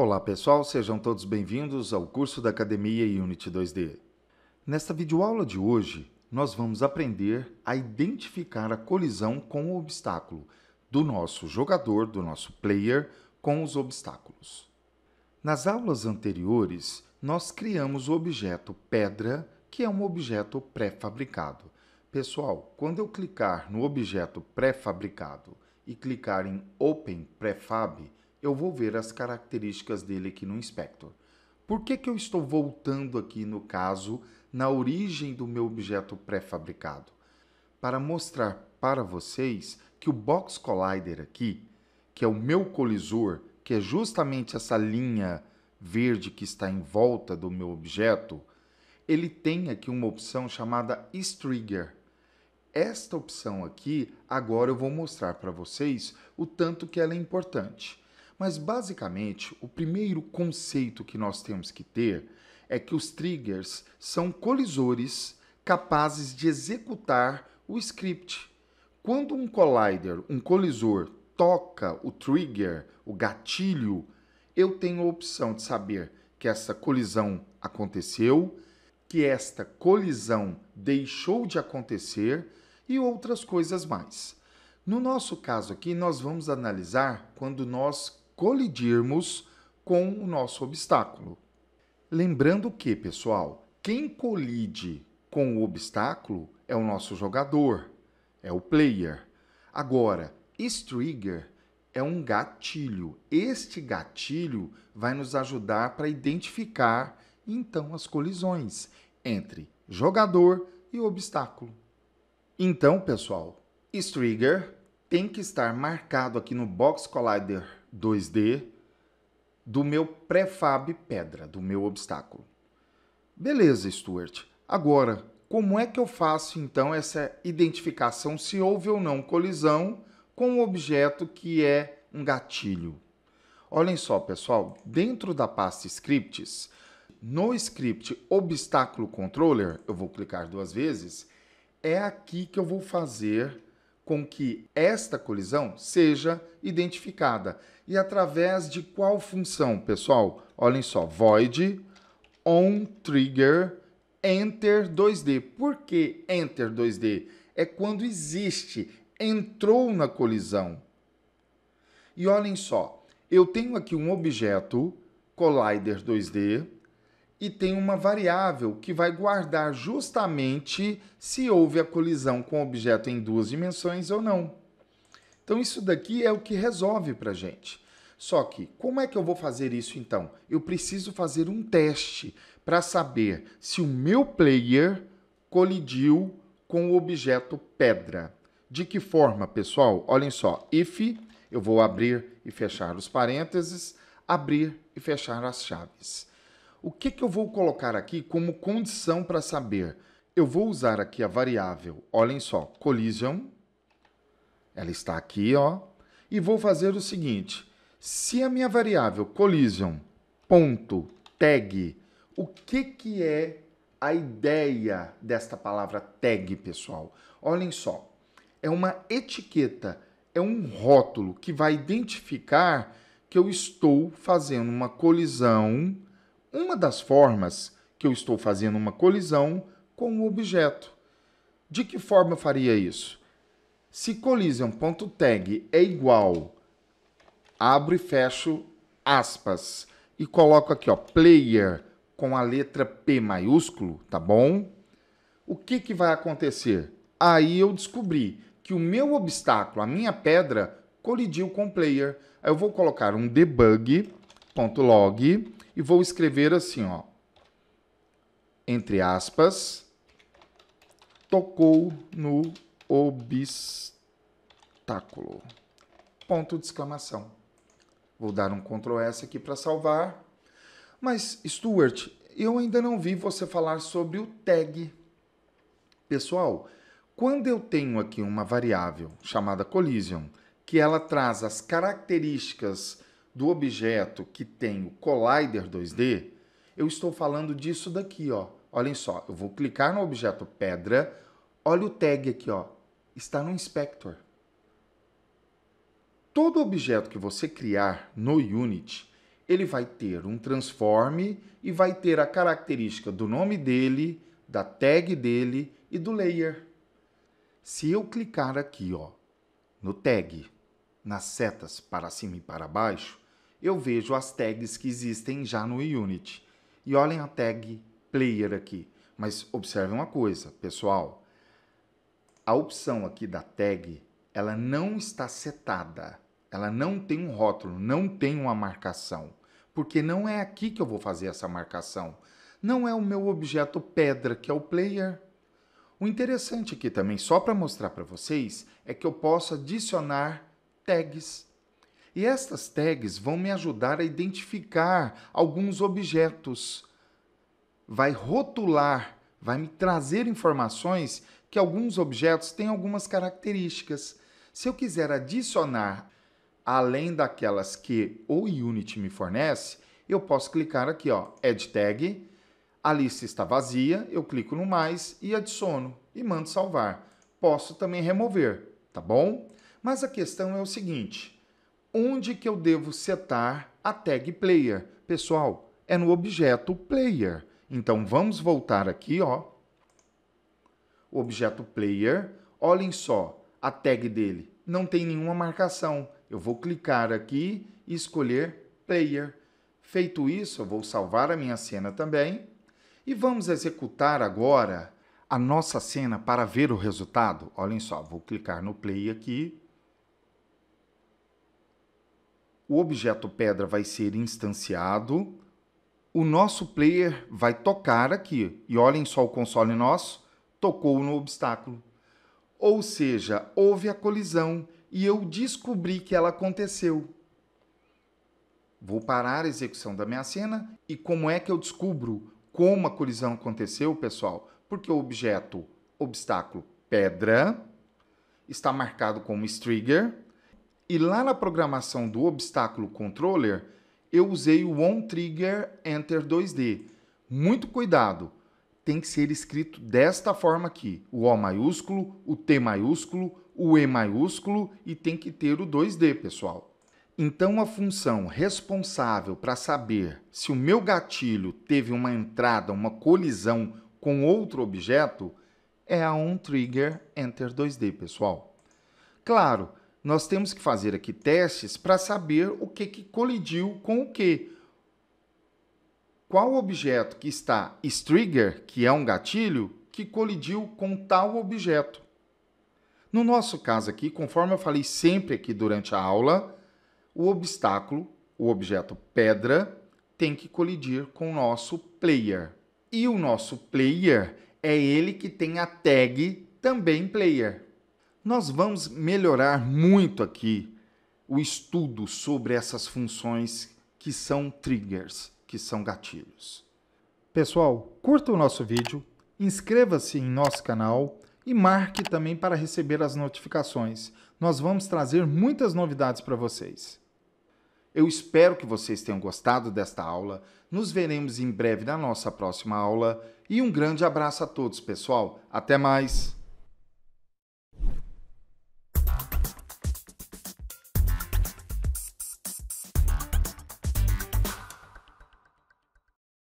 Olá pessoal, sejam todos bem-vindos ao curso da Academia Unity 2D. Nesta videoaula de hoje, nós vamos aprender a identificar a colisão com o obstáculo do nosso jogador, do nosso player, com os obstáculos. Nas aulas anteriores, nós criamos o objeto pedra, que é um objeto pré-fabricado. Pessoal, quando eu clicar no objeto pré-fabricado e clicar em Open Prefab, eu vou ver as características dele aqui no inspector. Por que, que eu estou voltando aqui, no caso, na origem do meu objeto pré-fabricado? Para mostrar para vocês que o Box Collider aqui, que é o meu colisor, que é justamente essa linha verde que está em volta do meu objeto, ele tem aqui uma opção chamada Strigger. Esta opção aqui, agora eu vou mostrar para vocês o tanto que ela é importante. Mas basicamente, o primeiro conceito que nós temos que ter é que os triggers são colisores capazes de executar o script. Quando um collider, um colisor, toca o trigger, o gatilho, eu tenho a opção de saber que essa colisão aconteceu, que esta colisão deixou de acontecer e outras coisas mais. No nosso caso aqui, nós vamos analisar quando nós colidirmos com o nosso obstáculo. Lembrando que, pessoal, quem colide com o obstáculo é o nosso jogador, é o player. Agora, Strigger trigger é um gatilho. Este gatilho vai nos ajudar para identificar então as colisões entre jogador e obstáculo. Então, pessoal, Strigger trigger tem que estar marcado aqui no Box Collider 2D do meu prefab pedra, do meu obstáculo. Beleza, Stuart. Agora, como é que eu faço então essa identificação se houve ou não colisão com o objeto que é um gatilho? Olhem só, pessoal, dentro da pasta scripts, no script obstáculo controller, eu vou clicar duas vezes, é aqui que eu vou fazer com que esta colisão seja identificada. E através de qual função, pessoal? Olhem só, void on trigger enter 2D. Por que enter 2D? É quando existe, entrou na colisão. E olhem só, eu tenho aqui um objeto collider 2D e tem uma variável que vai guardar justamente se houve a colisão com o objeto em duas dimensões ou não. Então isso daqui é o que resolve para gente. Só que, como é que eu vou fazer isso então? Eu preciso fazer um teste para saber se o meu player colidiu com o objeto pedra. De que forma, pessoal? Olhem só, if, eu vou abrir e fechar os parênteses, abrir e fechar as chaves. O que, que eu vou colocar aqui como condição para saber? Eu vou usar aqui a variável, olhem só, collision. Ela está aqui, ó. E vou fazer o seguinte. Se a minha variável collision.tag, ponto tag, o que, que é a ideia desta palavra tag, pessoal? Olhem só, é uma etiqueta, é um rótulo que vai identificar que eu estou fazendo uma colisão uma das formas que eu estou fazendo uma colisão com o objeto. De que forma faria isso? Se collision.tag é igual, abro e fecho aspas e coloco aqui, ó, player com a letra P maiúsculo, tá bom? O que, que vai acontecer? Aí eu descobri que o meu obstáculo, a minha pedra, colidiu com o player. Aí eu vou colocar um debug.log e vou escrever assim, ó. Entre aspas, tocou no obstáculo. Ponto de exclamação. Vou dar um Ctrl S aqui para salvar. Mas, Stuart, eu ainda não vi você falar sobre o tag. Pessoal, quando eu tenho aqui uma variável chamada collision, que ela traz as características do objeto que tem o collider 2D, eu estou falando disso daqui, ó. Olhem só, eu vou clicar no objeto pedra, olha o tag aqui, ó. Está no inspector. Todo objeto que você criar no Unity, ele vai ter um transform e vai ter a característica do nome dele, da tag dele e do layer. Se eu clicar aqui, ó, no tag, nas setas para cima e para baixo, eu vejo as tags que existem já no Unity. E olhem a tag player aqui. Mas observe uma coisa, pessoal. A opção aqui da tag, ela não está setada. Ela não tem um rótulo, não tem uma marcação. Porque não é aqui que eu vou fazer essa marcação. Não é o meu objeto pedra, que é o player. O interessante aqui também, só para mostrar para vocês, é que eu posso adicionar tags e estas tags vão me ajudar a identificar alguns objetos. Vai rotular, vai me trazer informações que alguns objetos têm algumas características. Se eu quiser adicionar além daquelas que o Unity me fornece, eu posso clicar aqui, ó, Add Tag. A lista está vazia, eu clico no mais e adiciono e mando salvar. Posso também remover, tá bom? Mas a questão é o seguinte, onde que eu devo setar a tag player? Pessoal, é no objeto player. Então vamos voltar aqui, ó. O objeto player, olhem só, a tag dele não tem nenhuma marcação. Eu vou clicar aqui e escolher player. Feito isso, eu vou salvar a minha cena também e vamos executar agora a nossa cena para ver o resultado. Olhem só, vou clicar no play aqui o objeto pedra vai ser instanciado, o nosso player vai tocar aqui. E olhem só o console nosso, tocou no obstáculo. Ou seja, houve a colisão e eu descobri que ela aconteceu. Vou parar a execução da minha cena e como é que eu descubro como a colisão aconteceu, pessoal? Porque o objeto, obstáculo, pedra, está marcado como trigger e lá na programação do obstáculo controller, eu usei o on trigger enter 2D. Muito cuidado, tem que ser escrito desta forma aqui: o O maiúsculo, o T maiúsculo, o E maiúsculo e tem que ter o 2D, pessoal. Então, a função responsável para saber se o meu gatilho teve uma entrada, uma colisão com outro objeto é a on trigger enter 2D, pessoal. Claro, nós temos que fazer aqui testes para saber o que, que colidiu com o que. Qual objeto que está trigger, que é um gatilho, que colidiu com tal objeto. No nosso caso aqui, conforme eu falei sempre aqui durante a aula, o obstáculo, o objeto pedra, tem que colidir com o nosso player. E o nosso player é ele que tem a tag também player. Nós vamos melhorar muito aqui o estudo sobre essas funções que são triggers, que são gatilhos. Pessoal, curta o nosso vídeo, inscreva-se em nosso canal e marque também para receber as notificações. Nós vamos trazer muitas novidades para vocês. Eu espero que vocês tenham gostado desta aula. Nos veremos em breve na nossa próxima aula. E um grande abraço a todos, pessoal. Até mais!